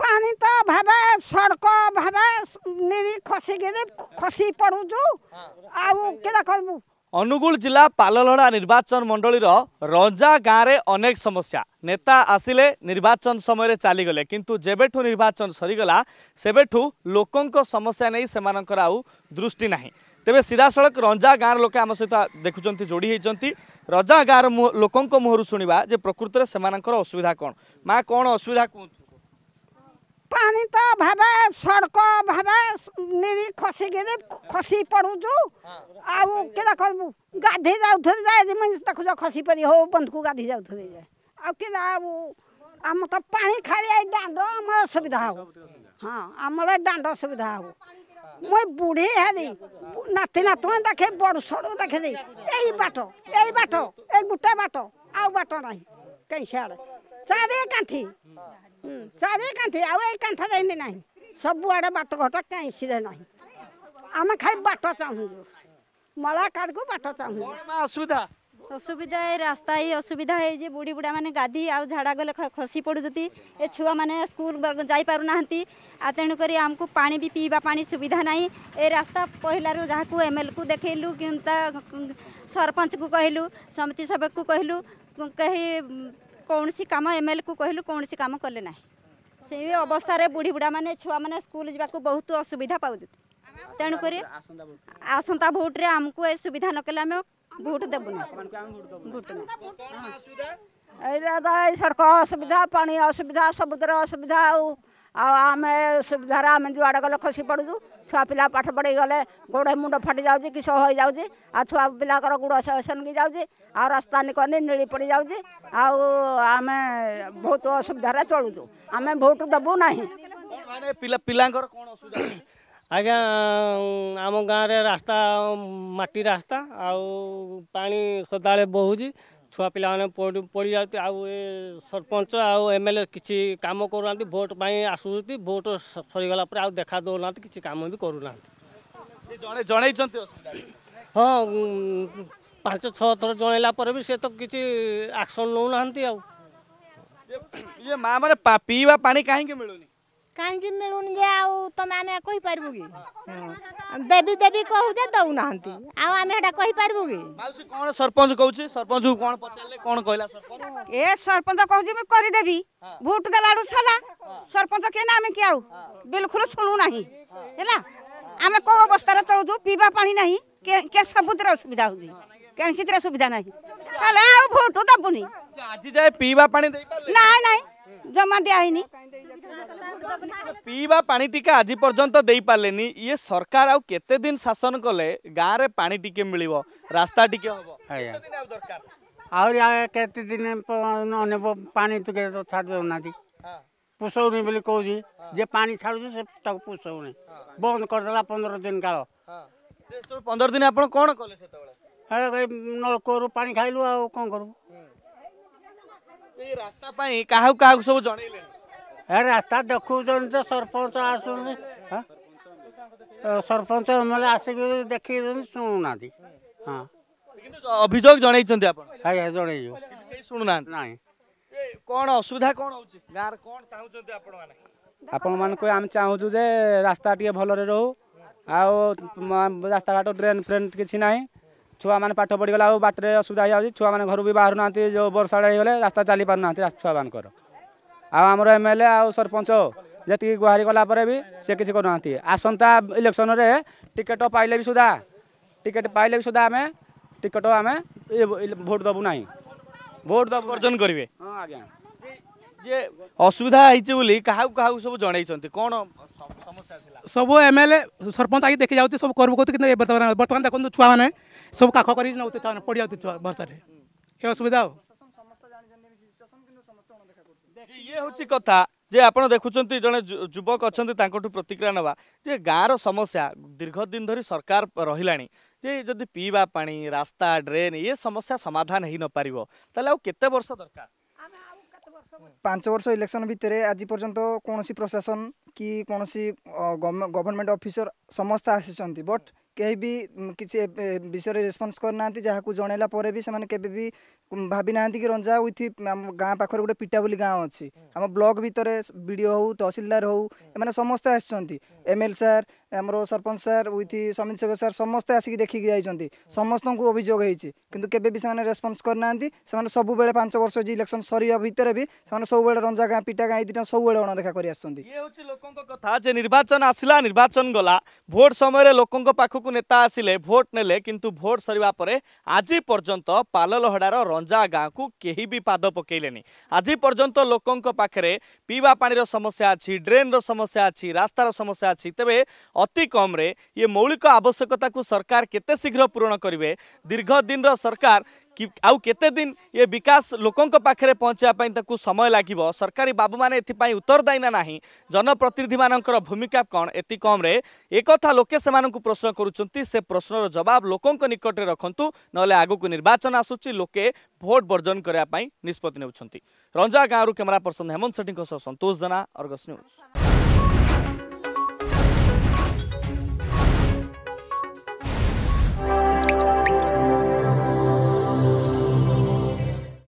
ପାଣି ତ ଭାବେ ସଡ଼କ ଭାବେ ନିରି ଖସିକିରି ଖସି ପଡ଼ୁଛୁ ଆଉ କେତେ କରିବୁ ଅନୁଗୁଳ ଜିଲ୍ଲା ପାଲଲହଡ଼ା ନିର୍ବାଚନ ମଣ୍ଡଳୀର ରଞ୍ଜା ଗାଁରେ ଅନେକ ସମସ୍ୟା ନେତା ଆସିଲେ ନିର୍ବାଚନ ସମୟରେ ଚାଲିଗଲେ କିନ୍ତୁ ଯେବେଠୁ ନିର୍ବାଚନ ସରିଗଲା ସେବେଠୁ ଲୋକଙ୍କ ସମସ୍ୟା ନେଇ ସେମାନଙ୍କର ଆଉ ଦୃଷ୍ଟି ନାହିଁ ତେବେ ସିଧାସଳଖ ରଞ୍ଜା ଗାଁର ଲୋକେ ଆମ ସହିତ ଦେଖୁଛନ୍ତି ଯୋଡ଼ି ହେଇଛନ୍ତି ରଜା ଗାଁର ଲୋକଙ୍କ ମୁହଁରୁ ଶୁଣିବା ଯେ ପ୍ରକୃତରେ ସେମାନଙ୍କର ଅସୁବିଧା କ'ଣ ମା କ'ଣ ଅସୁବିଧା କୁହନ୍ତୁ ପାଣି ତ ଭାବେ ସଡ଼କ ଭାବେ ନିରି ଖସିକିରି ଖସି ପଡ଼ୁଛୁ ଆଉ କେଟା କରିବୁ ଗାଧେଇ ଯାଉଥିଲି ଯାଏ ତାକୁ ଯା ଖସି ପାରି ହଉ ବନ୍ଧୁକୁ ଗାଧୋଇ ଯାଉଥିଲି ଯାଏ ଆଉ କେଟା ଆଉ ଆମର ତ ପାଣି ଖାଲି ଏଇ ଦାଣ୍ଡ ଆମର ସୁବିଧା ହେବ ହଁ ଆମର ଦାଣ୍ଡ ସୁବିଧା ହେବ ମୁଇଁ ବୁଢ଼ୀ ହେଲି ନାତି ନାତୁଣ ଦେଖେ ବଡ଼ ସଡ଼ୁ ଦେଖେ ଏଇ ବାଟ ଏଇ ବାଟ ଏଇ ଗୋଟେ ବାଟ ଆଉ ବାଟ ନାହିଁ କେଇଁ ସିଆଡ଼େ बाटघि बाट चाहन्छु मलासुवि असुविधा असुविधा रास्ता ही असुविधा है बुढी बुढा मैले गाधी आ झाडा गले खसी ए गसि पढुवा स्कुल जाइ पूँदै आणुकरी आमु पा पि सुविधा नै ए रास्ता पहिला एमएलए कु समिति लुता सरपञ्च कुकु कही कौन कम एम एल को कहलु कौन कम कले अवस्था बुढ़ी बुढ़ा मैंने छुआ मैंने स्कूल जावाक बहुत असुविधा पाँच तेणुक आसंता भोट्रे आमको ये सुविधा नक आम भोट देवुना सड़क असुविधा पा असुविधा समुद्र असुविधा आ ଆଉ ଆମେ ସୁବିଧାରେ ଆମେ ଯୁଆଡ଼େ ଗଲେ ଖସି ପଡ଼ୁଛୁ ଛୁଆ ପିଲା ପାଠ ପଢ଼େଇ ଗଲେ ଗୋଡ଼ ମୁଣ୍ଡ ଫାଟି ଯାଉଛି କି ସହ ହୋଇଯାଉଛି ଆଉ ଛୁଆ ପିଲାଙ୍କର ଗୋଡ଼ ସେନକି ଯାଉଛି ଆଉ ରାସ୍ତା ନିକନି ନିଳି ପଡ଼ିଯାଉଛି ଆଉ ଆମେ ବହୁତ ଅସୁବିଧାରେ ଚଳୁଛୁ ଆମେ ଭୋଟ ଦେବୁ ନାହିଁ ପିଲା ପିଲାଙ୍କର କ'ଣ ଅସୁବିଧା ଆଜ୍ଞା ଆମ ଗାଁରେ ରାସ୍ତା ମାଟି ରାସ୍ତା ଆଉ ପାଣି ସଦାବେଳେ ବହୁଛି ଛୁଆ ପିଲାମାନେ ପଡ଼ିଯାଉଛି ଆଉ ଏ ସରପଞ୍ଚ ଆଉ ଏମ୍ ଏଲ୍ ଏ କିଛି କାମ କରୁନାହାନ୍ତି ଭୋଟ୍ ପାଇଁ ଆସୁଛନ୍ତି ଭୋଟ୍ ସରିଗଲା ପରେ ଆଉ ଦେଖା ଦେଉନାହାନ୍ତି କିଛି କାମ ବି କରୁନାହାନ୍ତି ଜଣେ ଜଣେଇଛନ୍ତି ହଁ ପାଞ୍ଚ ଛଅ ଥର ଜଣେଇଲା ପରେ ବି ସେ ତ କିଛି ଆକ୍ସନ୍ ନେଉନାହାନ୍ତି ଆଉ ଇଏ ମା' ମାନେ ପିଇବା ପାଣି କାହିଁକି ମିଳୁନି କାହିଁକି ମିଳୁନି ଯେ ଆଉ ତମେ ଆମେ କହିପାରିବୁ କି ଦେବୀ ଦେବି କହୁଛେ ଦଉନାହାନ୍ତି ଆଉ ଆମେ ଏଇଟା କହିପାରିବୁ କି କ'ଣ ସରପଞ୍ଚ କହୁଛି ସରପଞ୍ଚକୁ କ'ଣ ପଚାରିଲେ କ'ଣ କହିଲା ଏ ସରପଞ୍ଚ କହୁଛି ମୁଁ କରିଦେବି ଭୋଟ ଦେଲାଠୁ ସଲା ସରପଞ୍ଚ କିଏ ନା ଆମେ କିଏ ଆଉ ବିଲକୁଲ ଶୁଣୁ ନାହିଁ ହେଲା ଆମେ କେଉଁ ଅବସ୍ଥାରେ ଚଳୁଛୁ ପିଇବା ପାଣି ନାହିଁ କେ ସବୁଥିରେ ଅସୁବିଧା ହେଉଛି କୌଣସିଥିରେ ସୁବିଧା ନାହିଁ ତାହେଲେ ଆଉ ଭୋଟ ଦେବୁନି ଆଜି ଯାଏ ପିଇବା ପାଣି ନାଇଁ ନାଇଁ জমা দিয়া হয়নি পিবা পানি টিকা আজি পর্যন্ত দেই পারলেনি ইয়ে সরকার আউ কেতে দিন শাসন কলে গাঁরে পানি টিকে মিলিব রাস্তা টিকে হব দরকার আউরি কেতে দিন নেব পানি টিকে তো ছাড় দেউ না পোষাউনি বলে কৌছি যে পানি ছাড়ুছে সে তাকে পোষাউনি বন্ধ করেদেলা পনেরো দিন কাল পনেরো দিন আপনার কোণ কলে সেতবে নলকূপর পানি খাইলু আর কোণ করবু এই ରାସ୍ତା ପାଇଁ କାହାକୁ କାହାକୁ ସବୁ ଜଣେଇଲେଣି ଏ ରାସ୍ତା ଦେଖୁଛନ୍ତି ତ ସରପଞ୍ଚ ଆସୁଛନ୍ତି ସରପଞ୍ଚ ଏମ୍ଏଲ୍ଏ ଆସିକି ଦେଖିଛନ୍ତି ଶୁଣୁନାହାନ୍ତି ହଁ କିନ୍ତୁ ଅଭିଯୋଗ ଜଣେଇଛନ୍ତି ଆପଣ ଆଜ୍ଞା ଜଣେଇଛୁ କେହି ଶୁଣୁନାହାନ୍ତି ନାଇଁ କ'ଣ ଅସୁବିଧା କ'ଣ ହେଉଛି ଗାଁରେ କ'ଣ ଚାହୁଁଛନ୍ତି ଆପଣମାନେ ଆପଣମାନଙ୍କୁ ଆମେ ଚାହୁଁଛୁ ଯେ ରାସ୍ତା ଟିକେ ଭଲରେ ରହୁ ଆଉ ରାସ୍ତାଘାଟ ଡ୍ରେନ୍ ଫ୍ରେନ୍ କିଛି ନାହିଁ ଛୁଆମାନେ ପାଠ ପଢ଼ିଗଲା ଆଉ ବାଟରେ ଅସୁବିଧା ହେଇଯାଉଛି ଛୁଆମାନେ ଘରୁ ବି ବାହାରୁନାହାନ୍ତି ଯେଉଁ ବର୍ଷାଟା ହେଇଗଲେ ରାସ୍ତା ଚାଲି ପାରୁନାହାନ୍ତି ଛୁଆମାନଙ୍କର ଆଉ ଆମର ଏମ୍ ଏଲ୍ ଏ ଆଉ ସରପଞ୍ଚ ଯେତିକି ଗୁହାରି କଲା ପରେ ବି ସେ କିଛି କରୁନାହାନ୍ତି ଆସନ୍ତା ଇଲେକ୍ସନରେ ଟିକେଟ୍ ପାଇଲେ ବି ସୁଦ୍ଧା ଟିକେଟ୍ ପାଇଲେ ବି ସୁଦ୍ଧା ଆମେ ଟିକେଟ୍ ଆମେ ଭୋଟ୍ ଦେବୁ ନାହିଁ ଭୋଟ୍ ଦେବୁ ବର୍ଜନ କରିବେ ହଁ ଆଜ୍ଞା ଯେ ଅସୁବିଧା ହେଇଛି ବୋଲି କାହାକୁ କାହାକୁ ସବୁ ଜଣେଇଛନ୍ତି କ'ଣ ସବୁ ଏମ୍ ଏଲ୍ ଏ ସରପଞ୍ଚ ଆଗେ ଦେଖି ଯାଉଛି ସବୁ କରିବୁ କହୁଛି କିନ୍ତୁ ବର୍ତ୍ତମାନ ଦେଖନ୍ତୁ ଛୁଆମାନେ ସବୁ କାଖ କରିକି ନେଉଛୁ ଛୁଆମାନେ ପଡ଼ିଯାଉଛି ଛୁଆ ବର୍ଷାରେ ଏ ଅସୁବିଧା ଆଉ ଇଏ ହେଉଛି କଥା ଯେ ଆପଣ ଦେଖୁଛନ୍ତି ଜଣେ ଯୁବକ ଅଛନ୍ତି ତାଙ୍କଠୁ ପ୍ରତିକ୍ରିୟା ନେବା ଯେ ଗାଁର ସମସ୍ୟା ଦୀର୍ଘ ଦିନ ଧରି ସରକାର ରହିଲାଣି ଯେ ଯଦି ପିଇବା ପାଣି ରାସ୍ତା ଡ୍ରେନ୍ ଏ ସମସ୍ୟା ସମାଧାନ ହେଇନପାରିବ ତାହେଲେ ଆଉ କେତେ ବର୍ଷ ଦରକାର पाँच वर्ष इलेक्सन भित्र आज पर्यन्त कौसि प्रशासन कि कसरी गभर्नमेन्ट अफिसर समस्त आसि बट भी केहीबि विषय रेसपन्स गरिबी भाँति रुथ गाँपा पाखर गए पिटाबुली गाँउ अहि आम ब्लक भित्र विडिओ हौ तहसलदार हौ एउटा समस्ते आसिन्छ एमएल सार ଆମର ସରପଞ୍ଚ ସାର୍ ୱିଥ୍ ସମିତ ସେବ ସାର୍ ସମସ୍ତେ ଆସିକି ଦେଖିକି ଯାଇଛନ୍ତି ସମସ୍ତଙ୍କୁ ଅଭିଯୋଗ ହେଇଛି କିନ୍ତୁ କେବେ ବି ସେମାନେ ରେସ୍ପନ୍ସ କରିନାହାନ୍ତି ସେମାନେ ସବୁବେଳେ ପାଞ୍ଚ ବର୍ଷ ଯେ ଇଲେକ୍ସନ୍ ସରିବା ଭିତରେ ବି ସେମାନେ ସବୁବେଳେ ରଞ୍ଜା ଗାଁ ପିଟା ଗାଁ ଏଇଟା ଦୁଇଟା ସବୁବେଳେ ଅଣଦେଖା କରି ଆସୁଛନ୍ତି ଇଏ ହେଉଛି ଲୋକଙ୍କ କଥା ଯେ ନିର୍ବାଚନ ଆସିଲା ନିର୍ବାଚନ ଗଲା ଭୋଟ୍ ସମୟରେ ଲୋକଙ୍କ ପାଖକୁ ନେତା ଆସିଲେ ଭୋଟ୍ ନେଲେ କିନ୍ତୁ ଭୋଟ୍ ସରିବା ପରେ ଆଜି ପର୍ଯ୍ୟନ୍ତ ପାଲଲହଡ଼ାର ରଞ୍ଜା ଗାଁକୁ କେହି ବି ପାଦ ପକେଇଲେନି ଆଜି ପର୍ଯ୍ୟନ୍ତ ଲୋକଙ୍କ ପାଖରେ ପିଇବା ପାଣିର ସମସ୍ୟା ଅଛି ଡ୍ରେନ୍ର ସମସ୍ୟା ଅଛି ରାସ୍ତାର ସମସ୍ୟା ଅଛି ତେବେ अति रे य मौलिक कु सरकार केते शीघ्र पूरण दिन दीर्घदिन सरकार आउँ केतेदिन य बिकास लोक पाख्या पहचाइवा समय माने बाबु एउटा उत्तर दायी ना नै जनप्रतिनिधि म भूमिका कन् यति कम्रे एक लोकेस प्रश्न गरुन्छ से र जब लोकको निकटु न आगु निर्वाचन आसु लोके भोट बर्जन गर्ने निष्पत्ति नन्जा गाँउरु क्यमेरा पर्सन हेमन्त सेठीको सह सन्तोष जेना अर्गस